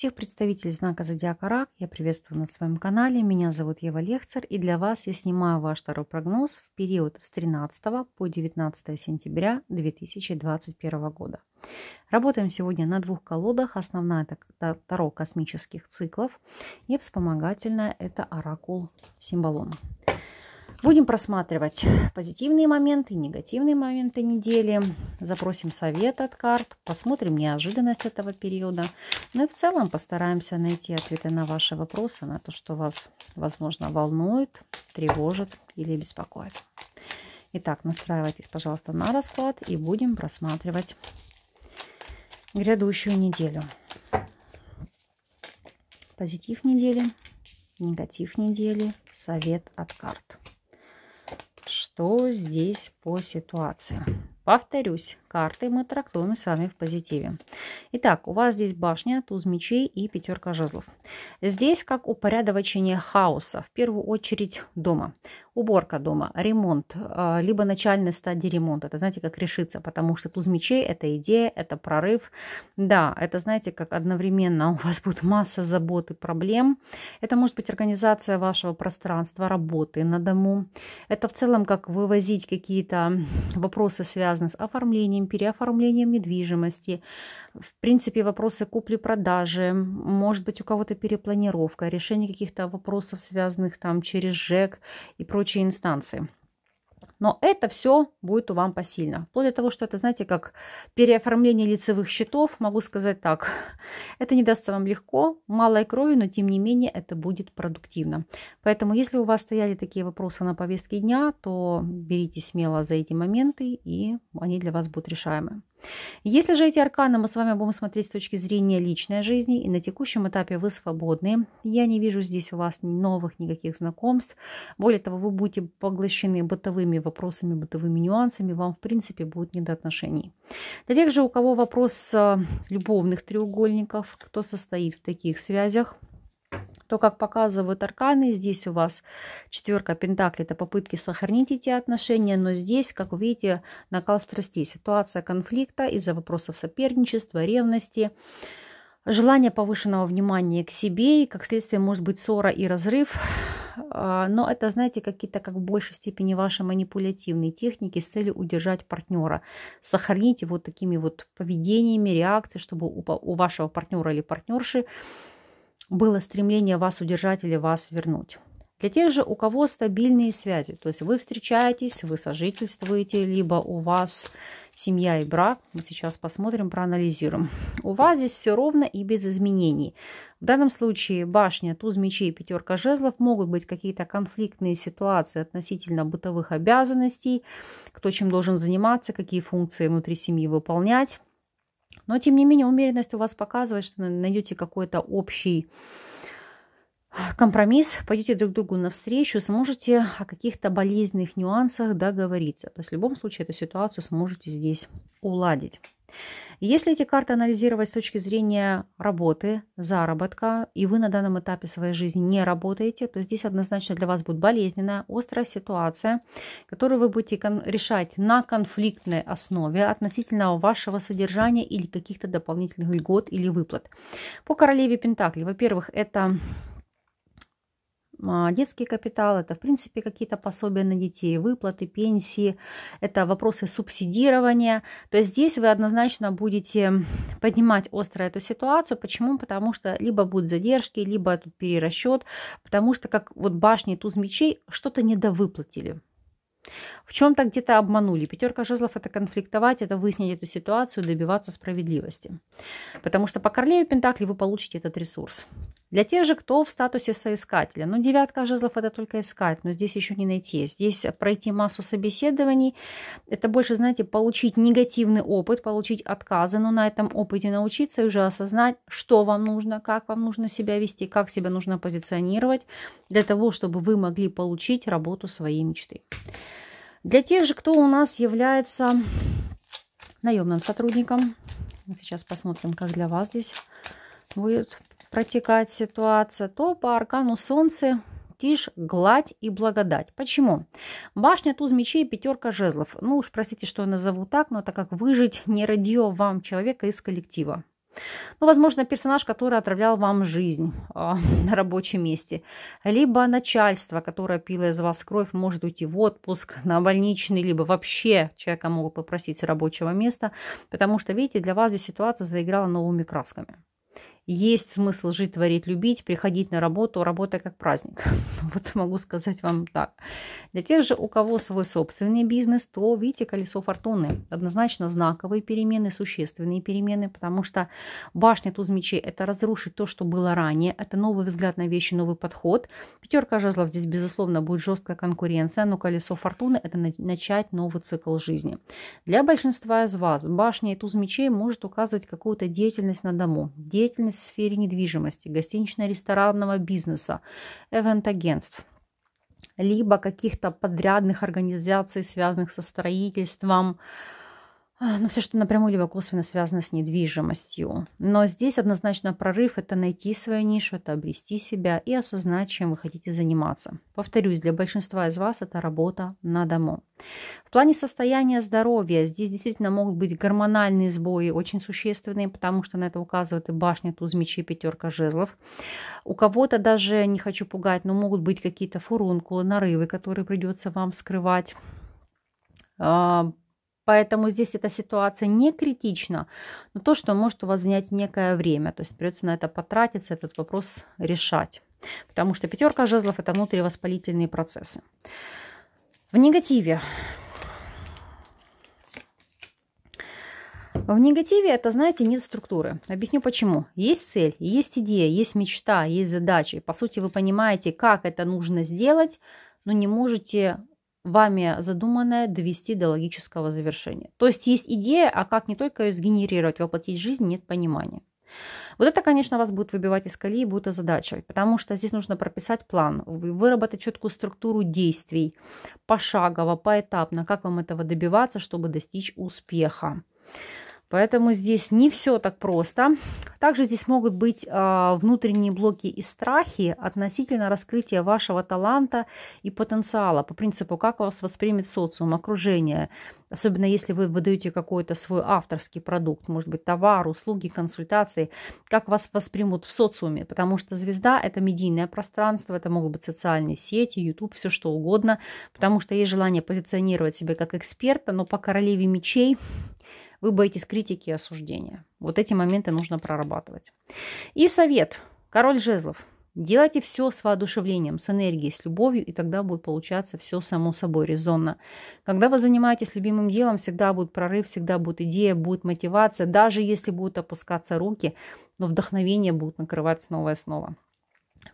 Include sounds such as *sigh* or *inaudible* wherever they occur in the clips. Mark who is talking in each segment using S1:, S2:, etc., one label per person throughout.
S1: Всех представителей знака Зодиака Рак я приветствую на своем канале. Меня зовут Ева Лехцер и для вас я снимаю ваш второй прогноз в период с 13 по 19 сентября 2021 года. Работаем сегодня на двух колодах. Основная это Таро космических циклов и вспомогательная это Оракул Символон. Будем просматривать позитивные моменты, негативные моменты недели. Запросим совет от карт, посмотрим неожиданность этого периода. Ну и в целом постараемся найти ответы на ваши вопросы, на то, что вас, возможно, волнует, тревожит или беспокоит. Итак, настраивайтесь, пожалуйста, на расклад и будем просматривать грядущую неделю. Позитив недели, негатив недели, совет от карт что здесь по ситуации. Повторюсь, карты мы трактуем с вами в позитиве. Итак, у вас здесь башня, туз мечей и пятерка жезлов. Здесь как упорядочение хаоса, в первую очередь дома. Уборка дома, ремонт, а, либо начальная стадия ремонта. Это знаете, как решиться, потому что туз мечей – это идея, это прорыв. Да, это знаете, как одновременно у вас будет масса забот и проблем. Это может быть организация вашего пространства, работы на дому. Это в целом как вывозить какие-то вопросы, связанные с оформлением, владением, переоформлением недвижимости, в принципе, вопросы купли-продажи, может быть, у кого-то перепланировка, решение каких-то вопросов, связанных там через ЖЭК и прочие инстанции. Но это все будет у вам посильно. Вплоть до того, что это, знаете, как переоформление лицевых счетов, могу сказать так, *laughs* это не дастся вам легко, малой крови, но тем не менее это будет продуктивно. Поэтому, если у вас стояли такие вопросы на повестке дня, то берите смело за эти моменты, и они для вас будут решаемы. Если же эти арканы мы с вами будем смотреть с точки зрения личной жизни, и на текущем этапе вы свободны, я не вижу здесь у вас новых никаких знакомств. Более того, вы будете поглощены бытовыми вопросами, бытовыми нюансами, вам, в принципе, будет не до отношений. Для тех же, у кого вопрос э, любовных треугольников, кто состоит в таких связях – то, как показывают арканы, здесь у вас четверка пентаклей, это попытки сохранить эти отношения, но здесь, как вы видите, накал страстей, ситуация конфликта из-за вопросов соперничества, ревности, желание повышенного внимания к себе, и как следствие может быть ссора и разрыв, а, но это, знаете, какие-то как в большей степени ваши манипулятивные техники с целью удержать партнера. Сохраните вот такими вот поведениями, реакциями, чтобы у вашего партнера или партнерши было стремление вас удержать или вас вернуть. Для тех же, у кого стабильные связи, то есть вы встречаетесь, вы сожительствуете, либо у вас семья и брак, мы сейчас посмотрим, проанализируем. У вас здесь все ровно и без изменений. В данном случае башня, туз мечей, пятерка жезлов могут быть какие-то конфликтные ситуации относительно бытовых обязанностей, кто чем должен заниматься, какие функции внутри семьи выполнять но, тем не менее, умеренность у вас показывает, что найдете какой-то общий компромисс, пойдете друг другу навстречу, сможете о каких-то болезненных нюансах договориться. То есть в любом случае эту ситуацию сможете здесь уладить. Если эти карты анализировать с точки зрения работы, заработка, и вы на данном этапе своей жизни не работаете, то здесь однозначно для вас будет болезненная, острая ситуация, которую вы будете решать на конфликтной основе относительно вашего содержания или каких-то дополнительных льгот или выплат. По королеве Пентакли, во-первых, это а, детский капитал – это, в принципе, какие-то пособия на детей, выплаты, пенсии, это вопросы субсидирования. То есть здесь вы однозначно будете поднимать остро эту ситуацию. Почему? Потому что либо будут задержки, либо тут перерасчет, потому что как вот башни туз мечей что-то недовыплатили. В чем-то где-то обманули. Пятерка жезлов это конфликтовать, это выяснить эту ситуацию, добиваться справедливости. Потому что по королеве Пентакли вы получите этот ресурс. Для тех же, кто в статусе соискателя. Ну, девятка жезлов – это только искать, но здесь еще не найти. Здесь пройти массу собеседований. Это больше, знаете, получить негативный опыт, получить отказы, но на этом опыте научиться и уже осознать, что вам нужно, как вам нужно себя вести, как себя нужно позиционировать для того, чтобы вы могли получить работу своей мечты. Для тех же, кто у нас является наемным сотрудником, сейчас посмотрим, как для вас здесь будет протекает ситуация, то по аркану Солнце тишь, гладь и благодать. Почему? Башня, туз мечей, пятерка жезлов. Ну уж простите, что я назову так, но это как выжить не радио вам человека из коллектива. Ну, возможно, персонаж, который отравлял вам жизнь э, *laughs* на рабочем месте. Либо начальство, которое пило из вас кровь, может уйти в отпуск, на больничный, либо вообще человека могут попросить с рабочего места, потому что, видите, для вас здесь ситуация заиграла новыми красками есть смысл жить, творить, любить, приходить на работу, работа как праздник. *laughs* Ну, вот могу сказать вам так. Для тех же, у кого свой собственный бизнес, то видите колесо фортуны. Однозначно знаковые перемены, существенные перемены, потому что башня туз мечей – это разрушить то, что было ранее, это новый взгляд на вещи, новый подход. Пятерка жезлов здесь, безусловно, будет жесткая конкуренция, но колесо фортуны – это начать новый цикл жизни. Для большинства из вас башня и туз мечей может указывать какую-то деятельность на дому, деятельность сфере недвижимости, гостинично-ресторанного бизнеса, эвент-агентств, либо каких-то подрядных организаций, связанных со строительством, а, ну, все, что напрямую либо косвенно связано с недвижимостью. Но здесь однозначно прорыв – это найти свою нишу, это обрести себя и осознать, чем вы хотите заниматься. Повторюсь, для большинства из вас это работа на дому. В плане состояния здоровья здесь действительно могут быть гормональные сбои, очень существенные, потому что на это указывает и башня, туз мечей, пятерка жезлов. У кого-то даже, не хочу пугать, но могут быть какие-то фурункулы, нарывы, которые придется вам скрывать а, Поэтому здесь эта ситуация не критична, но то, что может у вас занять некое время, то есть придется на это потратиться, этот вопрос решать. Потому что пятерка жезлов – это внутривоспалительные процессы. В негативе. В негативе это, знаете, нет структуры. Объясню почему. Есть цель, есть идея, есть мечта, есть задачи. По сути, вы понимаете, как это нужно сделать, но не можете вами задуманное довести до логического завершения. То есть есть идея, а как не только ее сгенерировать, воплотить в жизнь, нет понимания. Вот это, конечно, вас будет выбивать из колеи, будет озадачивать, потому что здесь нужно прописать план, выработать четкую структуру действий, пошагово, поэтапно, как вам этого добиваться, чтобы достичь успеха. Поэтому здесь не все так просто. Также здесь могут быть а, внутренние блоки и страхи относительно раскрытия вашего таланта и потенциала по принципу, как вас воспримет социум, окружение. Особенно если вы выдаете какой-то свой авторский продукт, может быть, товар, услуги, консультации, как вас воспримут в социуме. Потому что звезда – это медийное пространство, это могут быть социальные сети, YouTube, все что угодно. Потому что есть желание позиционировать себя как эксперта, но по королеве мечей – вы боитесь критики и осуждения. Вот эти моменты нужно прорабатывать. И совет. Король жезлов. Делайте все с воодушевлением, с энергией, с любовью, и тогда будет получаться все само собой резонно. Когда вы занимаетесь любимым делом, всегда будет прорыв, всегда будет идея, будет мотивация, даже если будут опускаться руки, но вдохновение будет накрывать снова и снова.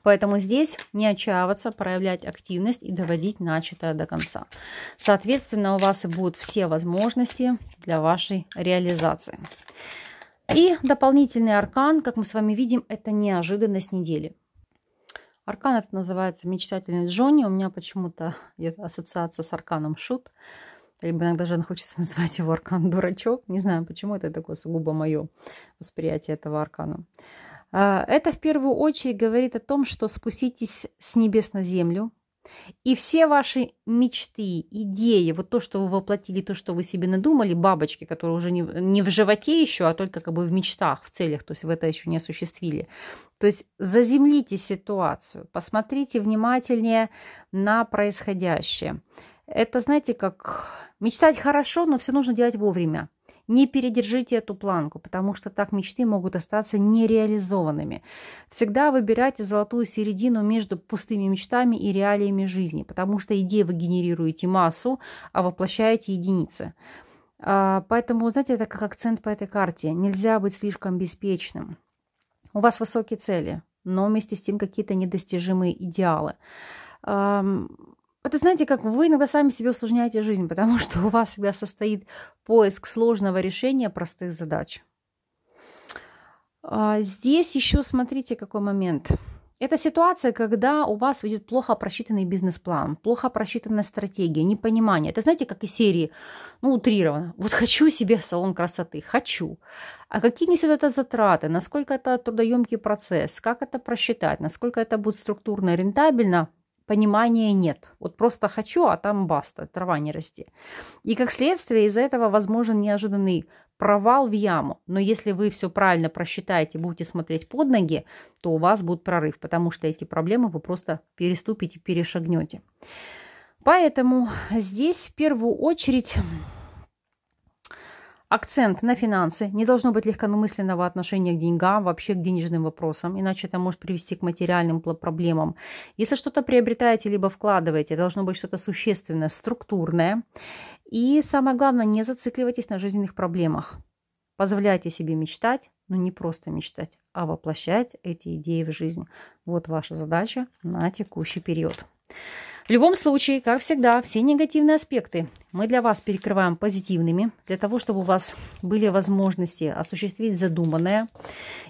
S1: Поэтому здесь не отчаиваться, проявлять активность и доводить начатое до конца. Соответственно, у вас и будут все возможности для вашей реализации. И дополнительный аркан, как мы с вами видим, это неожиданность недели. Аркан это называется «Мечтательный Джонни». У меня почему-то ассоциация с арканом «Шут». Либо иногда даже хочется *laughs* назвать его аркан «Дурачок». Не знаю, почему это такое сугубо мое восприятие этого аркана. А, это в первую очередь говорит о том, что спуститесь с небес на землю, и все ваши мечты, идеи, вот то, что вы воплотили, то, что вы себе надумали, бабочки, которые уже не, не в животе еще, а только как бы в мечтах, в целях, то есть вы это еще не осуществили. То есть заземлите ситуацию, посмотрите внимательнее на происходящее. Это, знаете, как мечтать хорошо, но все нужно делать вовремя. Не передержите эту планку, потому что так мечты могут остаться нереализованными. Всегда выбирайте золотую середину между пустыми мечтами и реалиями жизни, потому что идеи вы генерируете массу, а воплощаете единицы. А, поэтому, знаете, это как акцент по этой карте. Нельзя быть слишком беспечным. У вас высокие цели, но вместе с тем какие-то недостижимые идеалы. Это, знаете, как вы иногда сами себе усложняете жизнь, потому *laughs* что у вас всегда состоит поиск сложного решения простых задач. А, здесь еще смотрите, какой момент. Это ситуация, когда у вас идет плохо просчитанный бизнес-план, плохо просчитанная стратегия, непонимание. Это знаете, как и серии, ну, утрировано. Вот хочу себе салон красоты, хочу. А какие несет это затраты, насколько это трудоемкий процесс, как это просчитать, насколько это будет структурно, рентабельно – понимания нет. Вот просто хочу, а там баста, трава не расти. И как следствие из за этого возможен неожиданный провал в яму. Но если вы все правильно просчитаете, будете смотреть под ноги, то у вас будет прорыв, потому что эти проблемы вы просто переступите, перешагнете. Поэтому здесь в первую очередь акцент на финансы, не должно быть легкомысленного отношения к деньгам, вообще к денежным вопросам, иначе это может привести к материальным проблемам. Если что-то приобретаете либо вкладываете, должно быть что-то существенное, структурное. И самое главное, не зацикливайтесь на жизненных проблемах. Позволяйте себе мечтать, но не просто мечтать, а воплощать эти идеи в жизнь. Вот ваша задача на текущий период. В любом случае, как всегда, все негативные аспекты мы для вас перекрываем позитивными, для того, чтобы у вас были возможности осуществить задуманное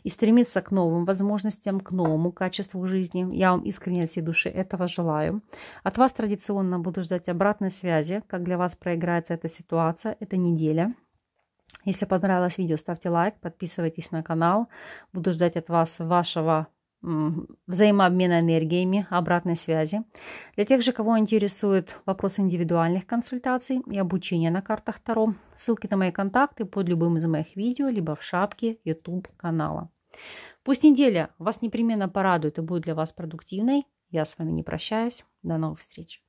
S1: и стремиться к новым возможностям, к новому качеству жизни. Я вам искренне от всей души этого желаю. От вас традиционно буду ждать обратной связи, как для вас проиграется эта ситуация, эта неделя. Если понравилось видео, ставьте лайк, подписывайтесь на канал. Буду ждать от вас вашего взаимообмена энергиями, обратной связи. Для тех же, кого интересует вопрос индивидуальных консультаций и обучения на картах Таро, ссылки на мои контакты под любым из моих видео, либо в шапке YouTube канала. Пусть неделя вас непременно порадует и будет для вас продуктивной. Я с вами не прощаюсь. До новых встреч.